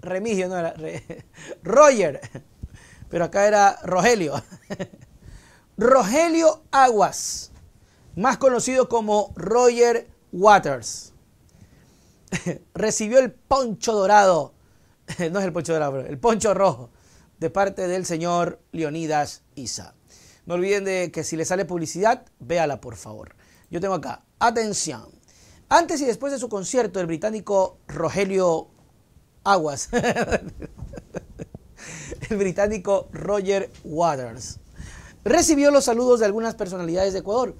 Remigio, no era. Roger. Pero acá era Rogelio. Rogelio Aguas, más conocido como Roger Waters, recibió el poncho dorado, no es el poncho dorado, el poncho rojo, de parte del señor Leonidas Isa. No olviden que si le sale publicidad, véala por favor. Yo tengo acá, atención. Antes y después de su concierto, el británico Rogelio Aguas, el británico Roger Waters, recibió los saludos de algunas personalidades de Ecuador.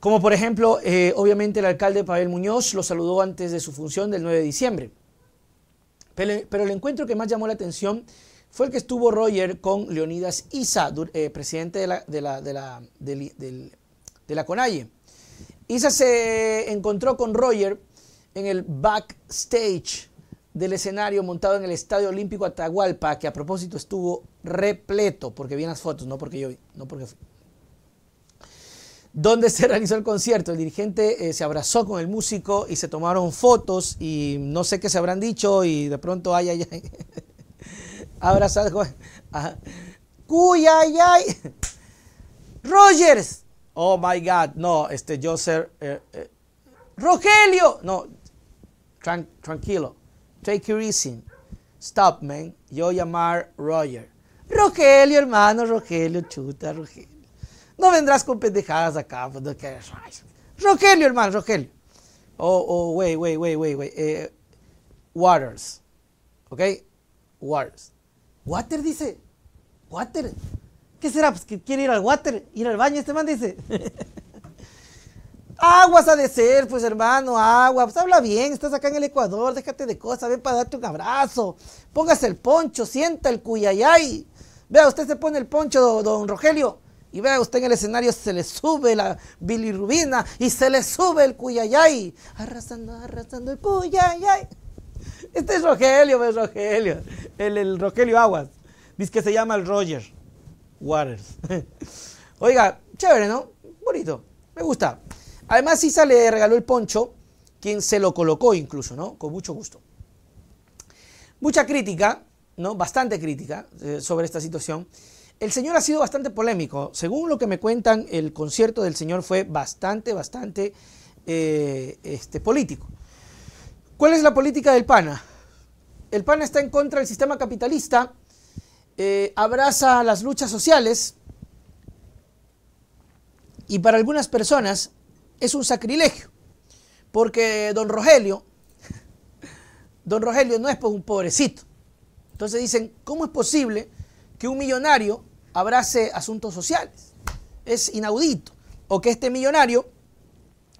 Como por ejemplo, eh, obviamente el alcalde Pavel Muñoz lo saludó antes de su función del 9 de diciembre. Pero, el encuentro que más llamó la atención fue el que estuvo Roger con Leonidas Isa, eh, presidente de la, de la CONAIE. Isa se encontró con Roger en el backstage del escenario montado en el Estadio Olímpico Atahualpa, que a propósito estuvo repleto, porque vi las fotos, no porque yo vi, no porque fui. Donde se realizó el concierto, el dirigente eh, se abrazó con el músico y se tomaron fotos y no sé qué se habrán dicho y de pronto, ay, ay, ay, abrazado, cuy, ay, ay, Rogers, oh my God, no, este, yo ser, eh, eh, Rogelio, no, tranquilo, take your easy, stop, man, yo llamar Roger. Rogelio, hermano, Rogelio, chuta, Rogelio. No vendrás con pendejadas acá, pues, Rogelio, hermano, Rogelio. Oh, oh, wait, wait, wait, wait, wait. Eh, waters, ¿ok? Waters. Water dice, water. ¿Qué será? Pues que quiere ir al water, ir al baño. Este man dice. Aguas ha de ser, pues hermano, agua. Pues habla bien, estás acá en el Ecuador, déjate de cosas, ven para darte un abrazo. Póngase el poncho, sienta el cuyayay. Vea, usted se pone el poncho, don Rogelio. Y vea, usted en el escenario se le sube la bilirubina y se le sube el cuyayay. Arrasando, arrasando el cuyayay. Este es Rogelio, ve Rogelio. El, el Rogelio Aguas. Dice que se llama el Roger. Waters. Oiga, chévere, ¿no? Bonito, me gusta. Además, Isa le regaló el poncho, quien se lo colocó incluso, ¿no? Con mucho gusto. Mucha crítica, ¿no? Bastante crítica eh, sobre esta situación. El señor ha sido bastante polémico. Según lo que me cuentan, el concierto del señor fue bastante, bastante eh, este, político. ¿Cuál es la política del PANA? El PANA está en contra del sistema capitalista, eh, abraza las luchas sociales y para algunas personas es un sacrilegio, porque don Rogelio, don Rogelio no es pues un pobrecito. Entonces dicen, ¿cómo es posible que un millonario abrace asuntos sociales? Es inaudito. O que este millonario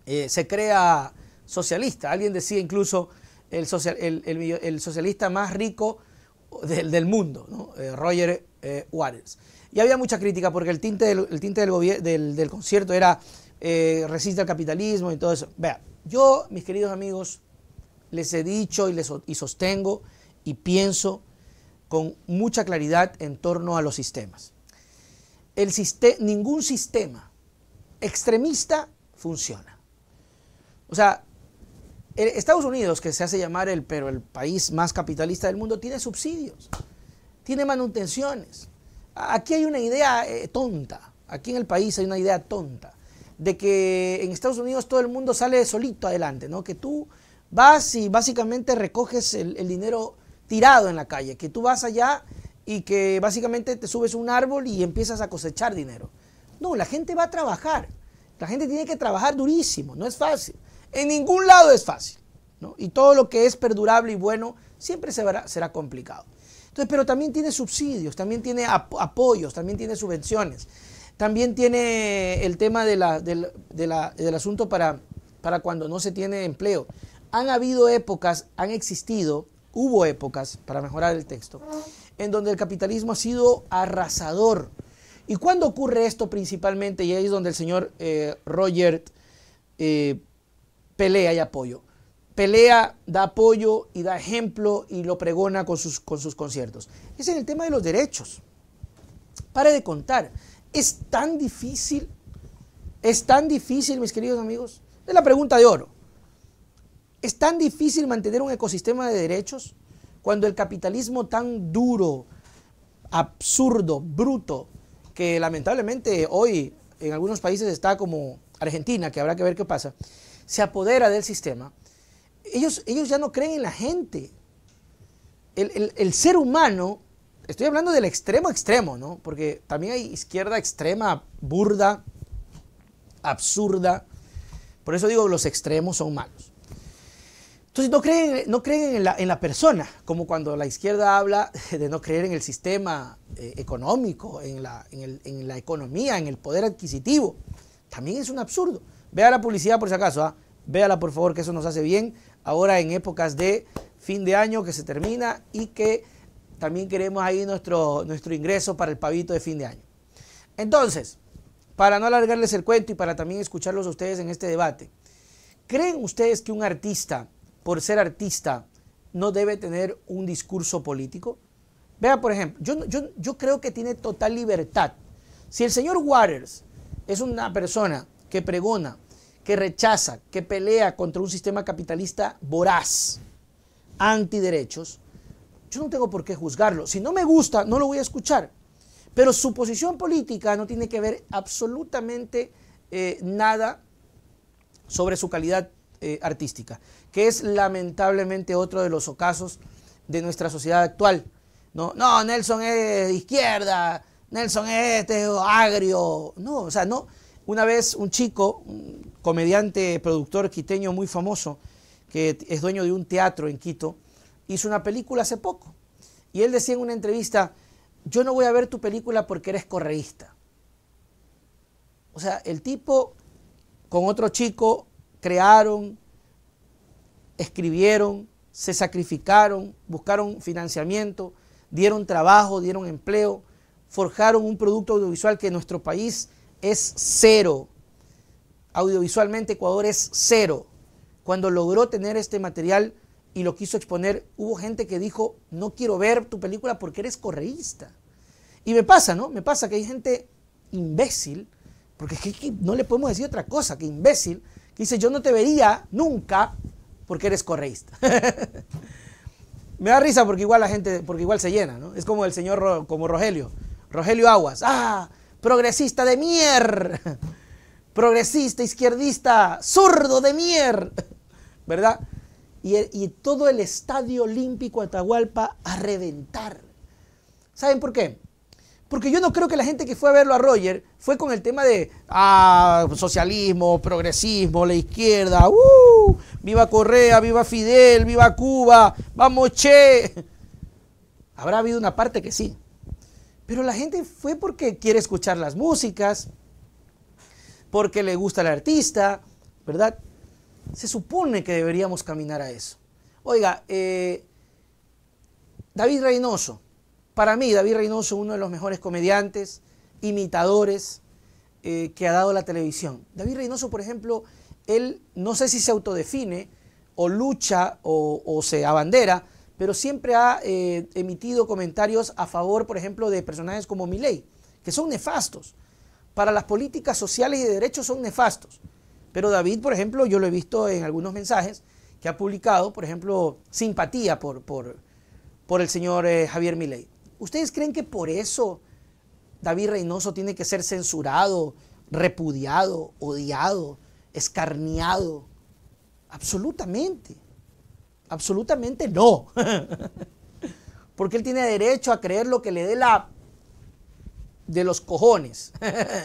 eh, se crea socialista. Alguien decía incluso, el socialista más rico del, mundo, ¿no? Eh, Roger eh, Waters. Y había mucha crítica porque el tinte del, tinte del, del, concierto era eh, resiste al capitalismo y todo eso. Vea, yo, mis queridos amigos, les he dicho y, les, y sostengo y pienso con mucha claridad en torno a los sistemas. El ningún sistema extremista funciona. O sea, Estados Unidos, que se hace llamar el, pero el país más capitalista del mundo, tiene subsidios, tiene manutenciones. Aquí hay una idea eh, tonta, aquí en el país hay una idea tonta, de que en Estados Unidos todo el mundo sale solito adelante, ¿no? que tú vas y básicamente recoges el, el dinero tirado en la calle, que tú vas allá y que básicamente te subes un árbol y empiezas a cosechar dinero. No, la gente va a trabajar. La gente tiene que trabajar durísimo, no es fácil. En ningún lado es fácil. ¿no? Y todo lo que es perdurable y bueno siempre será complicado. Entonces, pero también tiene subsidios, también tiene apoyos, también tiene subvenciones. También tiene el tema de del, asunto para, para cuando no se tiene empleo. Han habido épocas, han existido, hubo épocas, para mejorar el texto, en donde el capitalismo ha sido arrasador. ¿Y cuándo ocurre esto principalmente? Y ahí es donde el señor eh, Roger eh, pelea y apoyo. Pelea, da apoyo y da ejemplo y lo pregona con sus, con sus conciertos. Ese es el tema de los derechos. Pare de contar. Es tan difícil, es tan difícil, mis queridos amigos. Es la pregunta de oro. ¿Es tan difícil mantener un ecosistema de derechos cuando el capitalismo tan duro, absurdo, bruto, que lamentablemente hoy en algunos países está como Argentina, que habrá que ver qué pasa, se apodera del sistema, ellos, ellos ya no creen en la gente. El, ser humano, estoy hablando del extremo extremo, Porque también hay izquierda extrema, burda, absurda. Por eso digo, los extremos son malos. Entonces no creen, no creen en, la, persona, como cuando la izquierda habla de no creer en el sistema eh, económico, en en la economía, en el poder adquisitivo. También es un absurdo. Vea la publicidad por si acaso, ¿ah? véala por favor, que eso nos hace bien ahora en épocas de fin de año que se termina y que también queremos ahí nuestro, nuestro ingreso para el pavito de fin de año. Entonces, para no alargarles el cuento y para también escucharlos a ustedes en este debate, ¿creen ustedes que un artista, por ser artista, no debe tener un discurso político? Vea, por ejemplo, yo, yo, yo creo que tiene total libertad. Si el señor Waters es una persona que pregona, que rechaza, que pelea contra un sistema capitalista voraz, antiderechos, yo no tengo por qué juzgarlo. Si no me gusta, no lo voy a escuchar. Pero su posición política no tiene que ver absolutamente eh, nada sobre su calidad eh, artística, que es lamentablemente otro de los ocasos de nuestra sociedad actual. No, no Nelson es izquierda, Nelson es agrio. No, o sea, no, una vez un chico, un comediante, productor quiteño muy famoso, que es dueño de un teatro en Quito, hizo una película hace poco. Y él decía en una entrevista, yo no voy a ver tu película porque eres correísta. O sea, el tipo con otro chico crearon, escribieron, se sacrificaron, buscaron financiamiento, dieron trabajo, dieron empleo, forjaron un producto audiovisual que nuestro país es cero. Audiovisualmente Ecuador es cero. Cuando logró tener este material y lo quiso exponer, hubo gente que dijo, no quiero ver tu película porque eres correísta. Y me pasa, ¿no? Me pasa que hay gente imbécil, porque es que no le podemos decir otra cosa que imbécil, que dice, yo no te vería nunca porque eres correísta. me da risa porque igual la gente, porque igual se llena, ¿no? Es como el señor, como Rogelio. Rogelio Aguas, ah, progresista de mier, progresista, izquierdista, sordo de mier, ¿verdad? Y, todo el estadio olímpico Atahualpa a reventar. ¿Saben por qué? Porque yo no creo que la gente que fue a verlo a Roger fue con el tema de ah, socialismo, progresismo, la izquierda, uh, viva Correa, viva Fidel, viva Cuba, vamos che. Habrá habido una parte que sí, pero la gente fue porque quiere escuchar las músicas, porque le gusta el artista, ¿verdad? Se supone que deberíamos caminar a eso. Oiga, eh, David Reynoso, para mí David Reynoso, uno de los mejores comediantes, imitadores eh, que ha dado la televisión. David Reynoso, por ejemplo, él no sé si se autodefine o lucha o, o se abandera pero siempre ha eh, emitido comentarios a favor, por ejemplo, de personajes como Milei, que son nefastos. Para las políticas sociales y de derechos son nefastos. Pero David, por ejemplo, yo lo he visto en algunos mensajes que ha publicado, por ejemplo, simpatía por, el señor eh, Javier Milei. ¿Ustedes creen que por eso David Reynoso tiene que ser censurado, repudiado, odiado, escarneado? Absolutamente. Absolutamente no. Porque él tiene derecho a creer lo que le dé la de los cojones.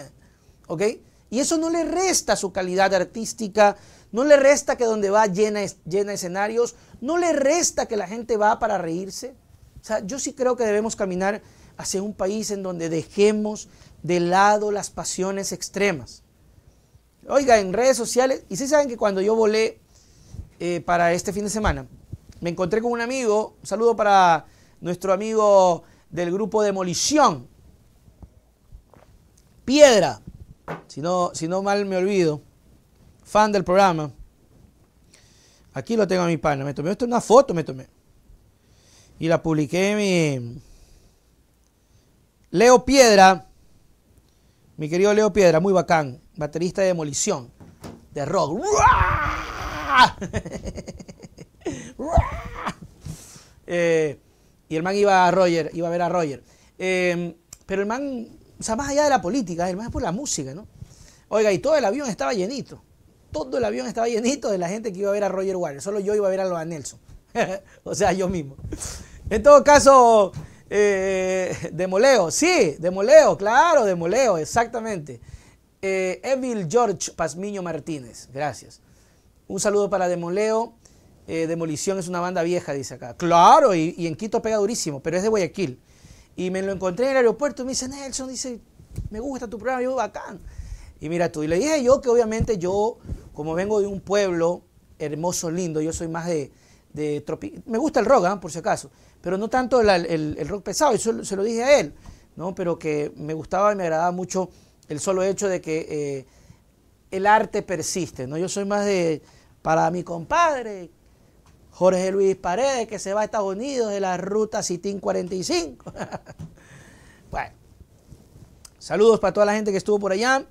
¿Ok? Y eso no le resta su calidad artística, no le resta que donde va llena, llena escenarios, no le resta que la gente va para reírse. O sea, yo sí creo que debemos caminar hacia un país en donde dejemos de lado las pasiones extremas. Oiga, en redes sociales, y si saben que cuando yo volé eh, para este fin de semana. Me encontré con un amigo, saludo para nuestro amigo del grupo Demolición, Piedra, si no, si no mal me olvido, fan del programa. Aquí lo tengo a mi pana, me tomé esto una foto, me tomé. Y la publiqué mi... Leo Piedra, mi querido Leo Piedra, muy bacán, baterista de demolición, de rock. Eh, y el man iba a Roger, iba a ver a Roger. Em, pero el man, o sea, más allá de la política, el man es por la música, ¿no? Oiga, y todo el avión estaba llenito. Todo el avión estaba llenito de la gente que iba a ver a Roger Waters. Solo yo iba a ver a los Nelson. o sea, yo mismo. En todo caso, eh, Demoleo, sí, Demoleo, claro, Demoleo, exactamente. Eh, Evil George Pasmiño Martínez, gracias. Un saludo para Demoleo. Eh, Demolición es una banda vieja, dice acá. Claro, y, en Quito pega durísimo, pero es de Guayaquil. Y me lo encontré en el aeropuerto y me dice, Nelson, dice, me gusta tu programa, yo bacán. Y mira tú, y le dije yo que obviamente yo, como vengo de un pueblo hermoso, lindo, yo soy más de, de me gusta el rock, ¿ah? por si acaso, pero no tanto el, rock pesado, eso se lo dije a él, ¿no? pero que me gustaba y me agradaba mucho el solo hecho de que eh, el arte persiste, ¿no? yo soy más de para mi compadre Jorge Luis Paredes, que se va a Estados Unidos de la ruta Citín 45. bueno, saludos para toda la gente que estuvo por allá.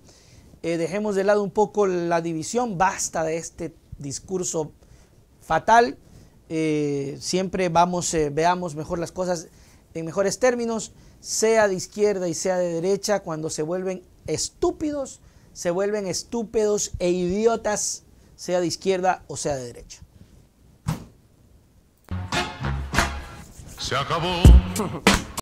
Eh, dejemos de lado un poco la división, basta de este discurso fatal. Eh, siempre vamos, eh, veamos mejor las cosas en mejores términos, sea de izquierda y sea de derecha, cuando se vuelven estúpidos, se vuelven estúpidos e idiotas sea de izquierda o sea de derecha. Se acabó.